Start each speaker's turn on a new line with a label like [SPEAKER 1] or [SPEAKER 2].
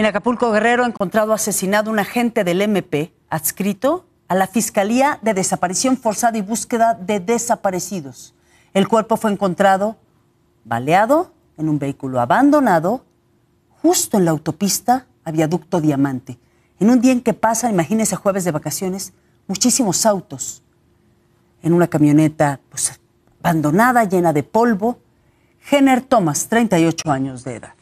[SPEAKER 1] En Acapulco Guerrero ha encontrado asesinado un agente del MP adscrito a la Fiscalía de Desaparición Forzada y Búsqueda de Desaparecidos. El cuerpo fue encontrado baleado en un vehículo abandonado justo en la autopista a Viaducto Diamante. En un día en que pasa, imagínese jueves de vacaciones, muchísimos autos en una camioneta pues, abandonada, llena de polvo. Jenner Thomas, 38 años de edad.